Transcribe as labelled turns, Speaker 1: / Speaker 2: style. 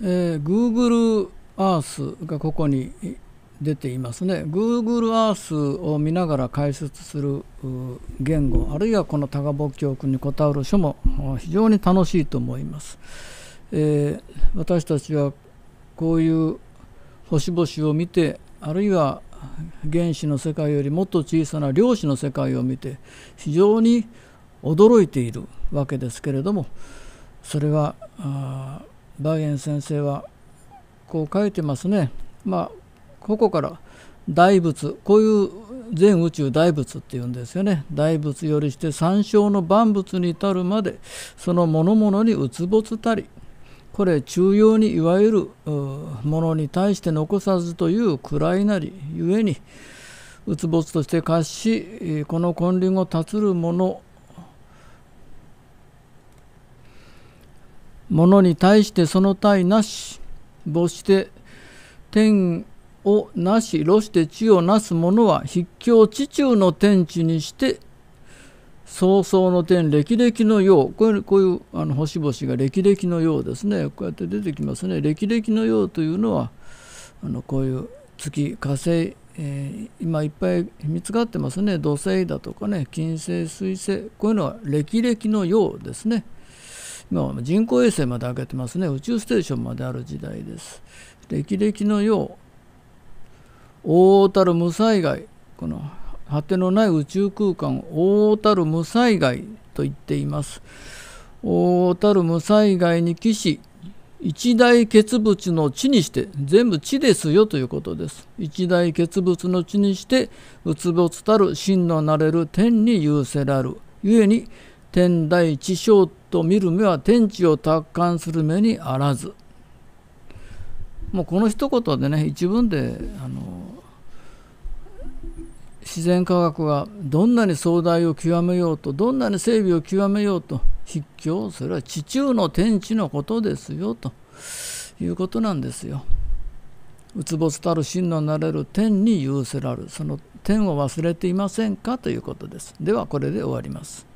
Speaker 1: えー、Google Earth がここに出ていますね Google Earth を見ながら解説する言語あるいはこの多賀牧教君にこたわる書も非常に楽しいと思います、えー、私たちはこういう星々を見てあるいは原子の世界よりもっと小さな量子の世界を見て非常に驚いているわけですけれどもそれはあバイエン先生はこう書いてますね。まあここから大仏こういう全宇宙大仏っていうんですよね大仏よりして三生の万物に至るまでその物々にうつぼつたりこれ中央にいわゆるものに対して残さずという位なりゆえにうつぼつとして貸しこの金輪を立つる者物に対してその体なし母して天をなし炉して地をなす者は筆境地中の天地にして早々の天歴々のようこういうこういうあの星々が歴々のようですねこうやって出てきますね歴々のようというのはあのこういう月火星、えー、今いっぱい見つかってますね土星だとかね金星水星こういうのは歴々のようですね。今人工衛星まで上げてますね宇宙ステーションまである時代です歴々のよう大たる無災害この果てのない宇宙空間大たる無災害と言っています大たる無災害に帰し一大結物の地にして全部地ですよということです一大結物の地にしてうつぼつたる真のなれる天に有せらる故に天台地小と見る目は天地を達観する目にあらず。もうこの一言でね一文であの自然科学がどんなに壮大を極めようとどんなに整備を極めようと筆境それは地中の天地のことですよということなんですよ。うつぼつたる真のなれる天に有せらるその天を忘れていませんかということです。ではこれで終わります。